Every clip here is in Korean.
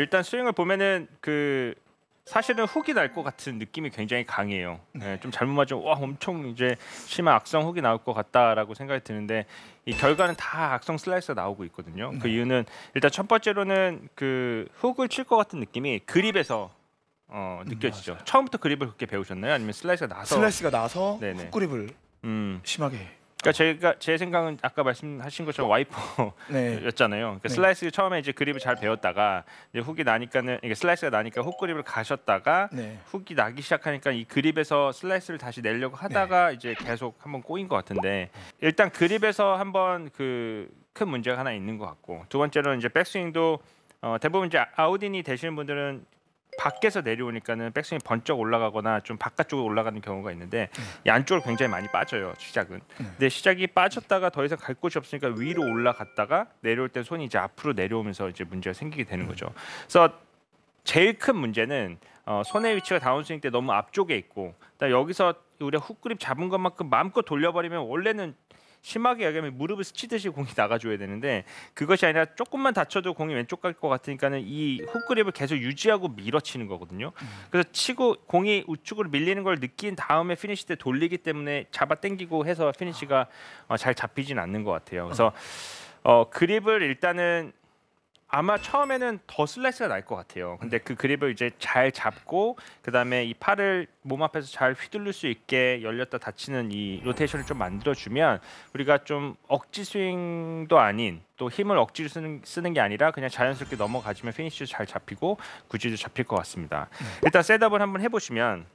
일단 스윙을 보면은 그 사실은 훅이 날 것 같은 느낌이 굉장히 강해요. 네, 네. 좀 잘못 맞으면 와 엄청 이제 심한 악성 훅이 나올 것 같다라고 생각이 드는데 이 결과는 다 악성 슬라이스가 나오고 있거든요. 그 네. 이유는 일단 첫 번째로는 그 훅을 칠 것 같은 느낌이 그립에서 어, 느껴지죠. 음, 맞 처음부터 그립을 그렇게 배우셨나요? 아니면 슬라이스가 나서 슬라이스가 나서 훅그립을 음. 심하게 그러니까 제가 제 생각은 아까 말씀하신 것처럼 와이퍼였잖아요. 그러니까 네. 슬라이스 처음에 이제 그립을 잘 배웠다가 이제 훅이 나니까는 이게 슬라이스가 나니까 훅 그립을 가셨다가 네. 훅이 나기 시작하니까 이 그립에서 슬라이스를 다시 내려고 하다가 네. 이제 계속 한번 꼬인 것 같은데 일단 그립에서 한번 그 큰 문제가 하나 있는 것 같고 두 번째로는 이제 백스윙도 어, 대부분 이제 아우딘이 되시는 분들은 밖에서 내려오니까는 백스윙이 번쩍 올라가거나 좀 바깥쪽으로 올라가는 경우가 있는데 이 네. 안쪽으로 굉장히 많이 빠져요 시작은 네. 근데 시작이 빠졌다가 더 이상 갈 곳이 없으니까 위로 올라갔다가 내려올 때 손이 이제 앞으로 내려오면서 이제 문제가 생기게 되는 네. 거죠 그래서 제일 큰 문제는 어, 손의 위치가 다운스윙 때 너무 앞쪽에 있고 여기서 우리가 훅그립 잡은 것만큼 마음껏 돌려버리면 원래는 심하게 얘기하면 무릎을 스치듯이 공이 나가줘야 되는데 그것이 아니라 조금만 다쳐도 공이 왼쪽 갈 것 같으니까는 이 훅그립을 계속 유지하고 밀어치는 거거든요. 음. 그래서 치고 공이 우측으로 밀리는 걸 느낀 다음에 피니시 때 돌리기 때문에 잡아 당기고 해서 피니시가 어, 잘 잡히진 않는 것 같아요. 그래서 음. 어, 그립을 일단은 아마 처음에는 더 슬라이스가 날 것 같아요. 근데 그 그립을 이제 잘 잡고 그다음에 이 팔을 몸 앞에서 잘 휘둘릴 수 있게 열렸다 닫히는 이 로테이션을 좀 만들어 주면 우리가 좀 억지 스윙도 아닌 또 힘을 억지로 쓰는, 쓰는 게 아니라 그냥 자연스럽게 넘어가지면 피니쉬도 잘 잡히고 구질도 잡힐 것 같습니다. 네. 일단 셋업을 한번 해보시면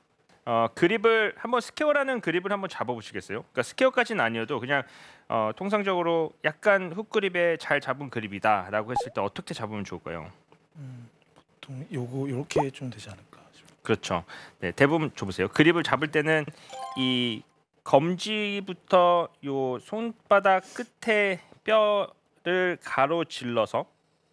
어, 그립을 한번 스퀘어라는 그립을 한번 잡아보시겠어요? 그러니까 스퀘어까지는 아니어도 그냥 어, 통상적으로 약간 훅 그립에 잘 잡은 그립이다라고 했을 때 어떻게 잡으면 좋을까요? 음, 보통 요거 이렇게 좀 되지 않을까? 싶 그렇죠. 네, 대부분 줘보세요. 그립을 잡을 때는 이 검지부터 요 손바닥 끝에 뼈를 가로질러서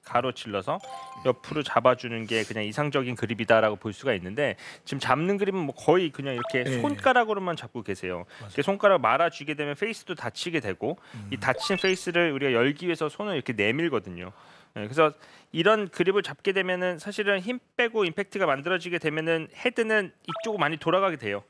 가로질러서 옆으로 잡아주는 게 그냥 이상적인 그립이다라고 볼 수가 있는데 지금 잡는 그림은 뭐 거의 그냥 이렇게 예. 손가락으로만 잡고 계세요. 이렇게 손가락 말아주게 되면 페이스도 다치게 되고 음. 이 다친 페이스를 우리가 열기 위해서 손을 이렇게 내밀거든요. 예, 그래서 이런 그립을 잡게 되면은 사실은 힘 빼고 임팩트가 만들어지게 되면은 헤드는 이쪽으로 많이 돌아가게 돼요.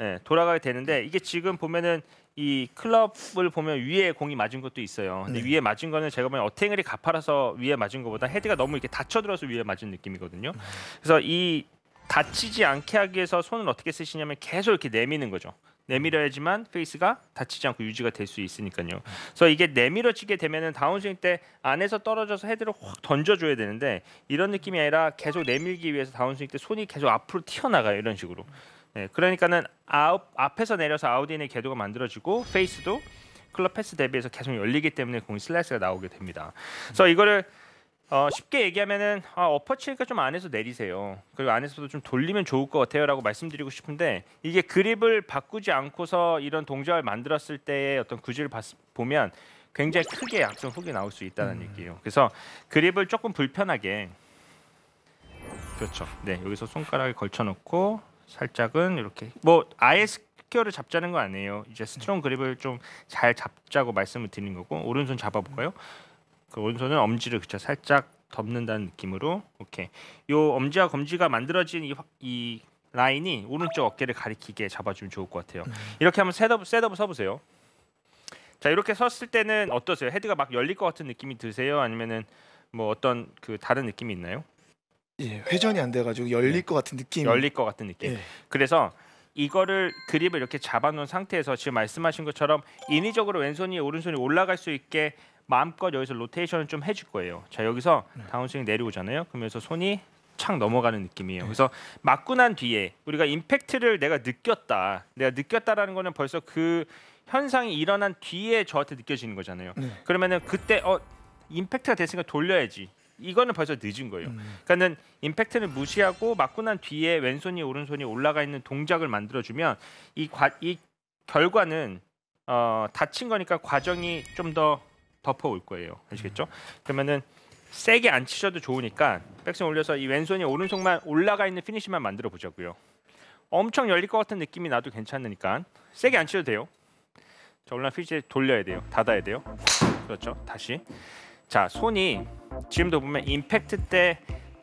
예, 돌아가게 되는데 이게 지금 보면은 이 클럽을 보면 위에 공이 맞은 것도 있어요. 근데 네. 위에 맞은 거는 제가 보면 어탱글이 가파라서 위에 맞은 것보다 헤드가 너무 이렇게 닫혀들어서 위에 맞은 느낌이거든요. 네. 그래서 이 다치지 않게 하기 위해서 손을 어떻게 쓰시냐면 계속 이렇게 내미는 거죠. 내밀어야지만 페이스가 다치지 않고 유지가 될 수 있으니까요. 그래서 이게 내밀어지게 되면은 다운스윙 때 안에서 떨어져서 헤드를 확 던져줘야 되는데 이런 느낌이 아니라 계속 내밀기 위해서 다운스윙 때 손이 계속 앞으로 튀어나가요 이런 식으로. 네, 그러니까는 아웃, 앞에서 내려서 아웃인의 궤도가 만들어지고 페이스도 클럽 패스 대비해서 계속 열리기 때문에 공이 슬라이스가 나오게 됩니다. 그래서 이거를 어, 쉽게 얘기하면은 아, 어퍼치니까 좀 안에서 내리세요. 그리고 안에서도 좀 돌리면 좋을 것 같아요라고 말씀드리고 싶은데 이게 그립을 바꾸지 않고서 이런 동작을 만들었을 때의 어떤 구질을 봤, 보면 굉장히 크게 약점 후기 나올 수 있다는 음. 얘기예요. 그래서 그립을 조금 불편하게 그렇죠. 네 여기서 손가락에 걸쳐놓고 살짝은 이렇게 뭐 아예 스퀘어를 잡자는 거 아니에요. 이제 스트롱 그립을 좀 잘 잡자고 말씀을 드린 거고 오른손 잡아볼까요? 그 오른손은 엄지를 그쵸 살짝 덮는다는 느낌으로 오케이. 요 엄지와 검지가 만들어진 이, 이 라인이 오른쪽 어깨를 가리키게 잡아주면 좋을 것 같아요. 음. 이렇게 한번 셋업 셋업을 서보세요. 자 이렇게 섰을 때는 어떠세요? 헤드가 막 열릴 것 같은 느낌이 드세요? 아니면은 뭐 어떤 그 다른 느낌이 있나요? 예, 회전이 안 돼가지고 열릴 네. 것 같은 느낌. 열릴 것 같은 느낌. 예. 그래서 이거를 그립을 이렇게 잡아놓은 상태에서 지금 말씀하신 것처럼 인위적으로 왼손이 오른손이 올라갈 수 있게 마음껏 여기서 로테이션을 좀 해줄 거예요. 자 여기서 네. 다운스윙 내리고잖아요 그러면서 손이 창 넘어가는 느낌이에요. 네. 그래서 맞고 난 뒤에 우리가 임팩트를 내가 느꼈다. 내가 느꼈다라는 거는 벌써 그 현상이 일어난 뒤에 저한테 느껴지는 거잖아요. 그러면은 그때 어 임팩트가 됐으니까 돌려야지. 이거는 벌써 늦은 거예요. 음. 그러니까는 임팩트를 무시하고 맞고 난 뒤에 왼손이 오른손이 올라가 있는 동작을 만들어주면 이, 과, 이 결과는 어, 다친 거니까 과정이 좀 더 덮어올 거예요. 아시겠죠? 음. 그러면은 세게 안 치셔도 좋으니까 백스윙 올려서 이 왼손이 오른손만 올라가 있는 피니시만 만들어 보자고요. 엄청 열릴 것 같은 느낌이 나도 괜찮으니까 세게 안 치셔도 돼요. 저 올라 피니시 돌려야 돼요. 닫아야 돼요. 그렇죠. 다시. 자 손이 지금도 보면 임팩트 때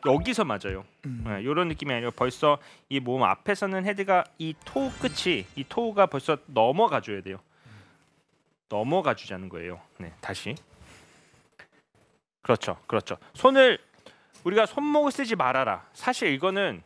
여기서 맞아요. 음. 네, 느낌이 아니라 벌써 이 몸 앞에서는 헤드가 이토 끝이 이 토우가 벌써 넘어가 줘야 돼요. 넘어가 주자는 거예요. 네, 다시. 그렇죠, 그렇죠. 손을 우리가 손목을 쓰지 말아라. 사실 이거는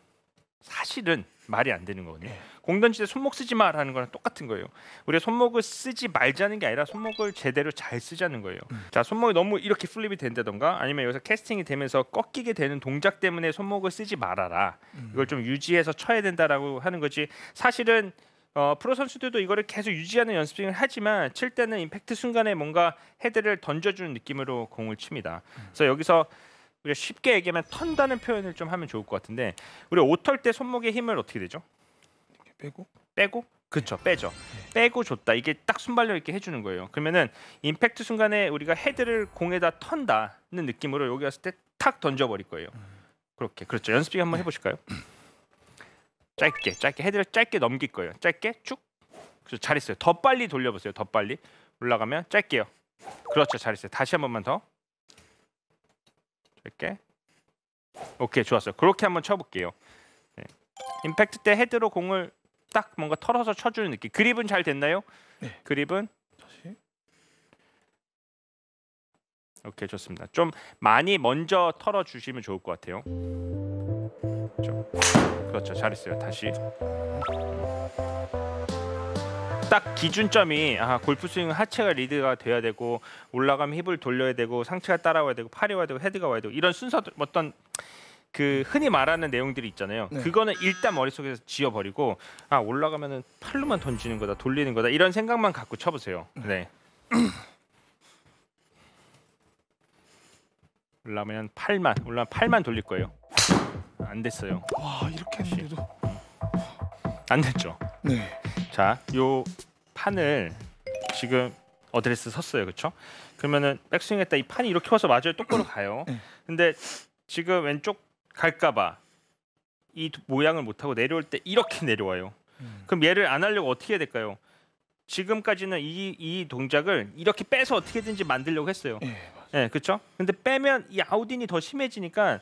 사실은 말이 안 되는 거거든요. 예. 공던지때 손목 쓰지 마라는 거랑 똑같은 거예요. 우리가 손목을 쓰지 말자는 게 아니라 손목을 제대로 잘 쓰자는 거예요. 음. 자, 손목이 너무 이렇게 플립이 된다던가 아니면 여기서 캐스팅이 되면서 꺾이게 되는 동작 때문에 손목을 쓰지 말아라. 음. 이걸 좀 유지해서 쳐야 된다라고 하는 거지. 사실은 어, 프로 선수들도 이거를 계속 유지하는 연습을 하지만 칠 때는 임팩트 순간에 뭔가 헤드를 던져주는 느낌으로 공을 칩니다. 음. 그래서 여기서 우리가 쉽게 얘기하면 턴다는 표현을 좀 하면 좋을 것 같은데 우리 오털 때 손목의 힘을 어떻게 되죠? 빼고 빼고 그쵸 네. 빼죠 네. 빼고 줬다 이게 딱 순발력 있게 해주는 거예요 그러면은 임팩트 순간에 우리가 헤드를 공에다 턴다는 느낌으로 여기 왔을 때 탁 던져버릴 거예요 음. 그렇게 그렇죠 연습이 한번 네. 해보실까요 짧게 짧게 헤드를 짧게 넘길 거예요 짧게 쭉 그렇죠, 잘했어요 더 빨리 돌려보세요 더 빨리 올라가면 짧게요 그렇죠 잘했어요 다시 한 번만 더 짧게 오케이 좋았어요 그렇게 한번 쳐볼게요 네. 임팩트 때 헤드로 공을 딱 뭔가 털어서 쳐주는 느낌. 그립은 잘 됐나요? 네. 그립은 다시. 오케이 좋습니다. 좀 많이 먼저 털어 주시면 좋을 것 같아요. 그 그렇죠. 잘했어요. 다시. 딱 기준점이 아, 골프 스윙은 하체가 리드가 돼야 되고 올라가면 힙을 돌려야 되고 상체가 따라와야 되고 팔이 와야 되고 헤드가 와야 되고 이런 순서 어떤 그 흔히 말하는 내용들이 있잖아요. 네. 그거는 일단 머릿속에서 지워버리고 아 올라가면은 팔로만 던지는 거다 돌리는 거다 이런 생각만 갖고 쳐보세요. 네. 네. 올라면 팔만 올라면 팔만 돌릴 거예요. 안 됐어요. 와 이렇게 했는데도 안 됐죠. 네. 자, 요 판을 지금 어드레스 섰어요, 그렇죠? 그러면은 백스윙했다 이 판이 이렇게 와서 맞아요, 똑바로 가요. 네. 근데 지금 왼쪽 갈까봐 이 모양을 못하고 내려올 때 이렇게 내려와요. 음. 그럼 얘를 안 하려고 어떻게 해야 될까요? 지금까지는 이, 이 동작을 이렇게 빼서 어떻게든지 만들려고 했어요. 예, 예 그렇죠? 근데 빼면 이 아우딘이 더 심해지니까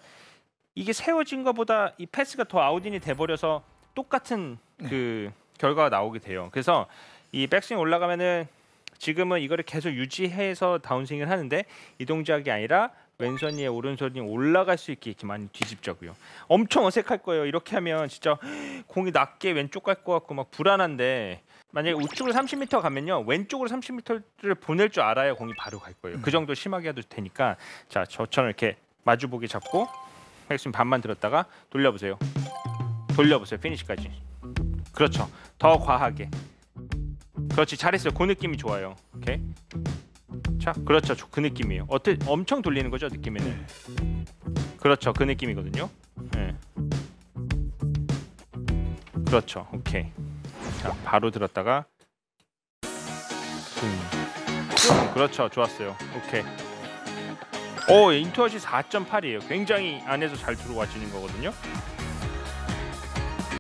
이게 세워진 것보다 이 패스가 더 아우딘이 돼버려서 똑같은 예. 그 예. 결과가 나오게 돼요. 그래서 이 백스윙 올라가면은 지금은 이거를 계속 유지해서 다운스윙을 하는데 이 동작이 아니라 왼손이 에 오른손이 올라갈 수 있게 이렇게 많이 뒤집자고요. 엄청 어색할 거예요. 이렇게 하면 진짜 공이 낮게 왼쪽 갈것 같고 막 불안한데 만약에 우측으로 30m 가면요 왼쪽으로 30m를 보낼 줄 알아야 공이 바로 갈 거예요. 그 음. 정도 심하게 해도 되니까 자 저처럼 이렇게 마주보기 잡고 핵심 반만 들었다가 돌려보세요. 돌려보세요. 피니시까지. 그렇죠. 더 과하게. 그렇지 잘했어요. 그 느낌이 좋아요. 오케이. 샥 그렇죠 그 느낌이에요 어때 엄청 돌리는 거죠 느낌에는 네. 그렇죠 그 느낌이거든요 네. 그렇죠 오케이 자 바로 들었다가 음. 그렇죠 좋았어요 오케이 오 인투어시 4.8이에요 굉장히 안에서 잘 들어와지는 거거든요